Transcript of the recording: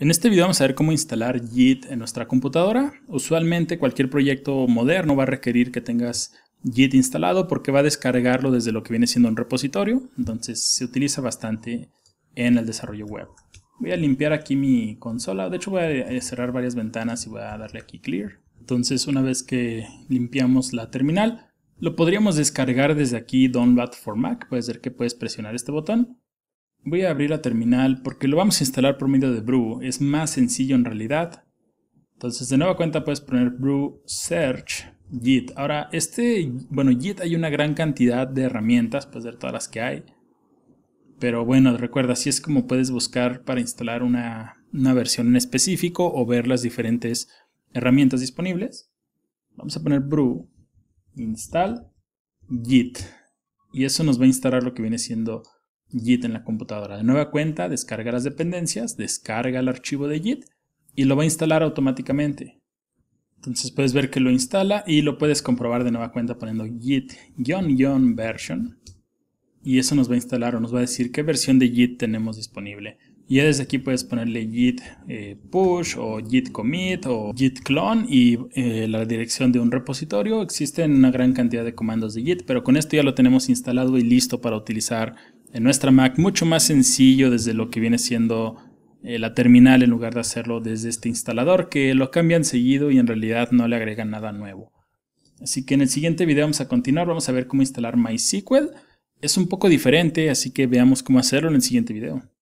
En este video vamos a ver cómo instalar JIT en nuestra computadora. Usualmente cualquier proyecto moderno va a requerir que tengas JIT instalado porque va a descargarlo desde lo que viene siendo un repositorio. Entonces se utiliza bastante en el desarrollo web. Voy a limpiar aquí mi consola. De hecho voy a eh, cerrar varias ventanas y voy a darle aquí Clear. Entonces una vez que limpiamos la terminal, lo podríamos descargar desde aquí Download for Mac. Puedes ser que puedes presionar este botón Voy a abrir la terminal porque lo vamos a instalar por medio de brew. Es más sencillo en realidad. Entonces de nueva cuenta puedes poner brew search git. Ahora este, bueno git hay una gran cantidad de herramientas, puedes ver todas las que hay. Pero bueno, recuerda, así es como puedes buscar para instalar una, una versión en específico o ver las diferentes herramientas disponibles. Vamos a poner brew install git. Y eso nos va a instalar lo que viene siendo git en la computadora. De nueva cuenta, descarga las dependencias, descarga el archivo de git y lo va a instalar automáticamente. Entonces puedes ver que lo instala y lo puedes comprobar de nueva cuenta poniendo git-version. Y eso nos va a instalar o nos va a decir qué versión de git tenemos disponible. Y ya desde aquí puedes ponerle git eh, push o git commit o git clone y eh, la dirección de un repositorio. Existen una gran cantidad de comandos de git, pero con esto ya lo tenemos instalado y listo para utilizar en nuestra Mac mucho más sencillo desde lo que viene siendo eh, la terminal en lugar de hacerlo desde este instalador que lo cambian seguido y en realidad no le agregan nada nuevo. Así que en el siguiente video vamos a continuar, vamos a ver cómo instalar MySQL. Es un poco diferente, así que veamos cómo hacerlo en el siguiente video.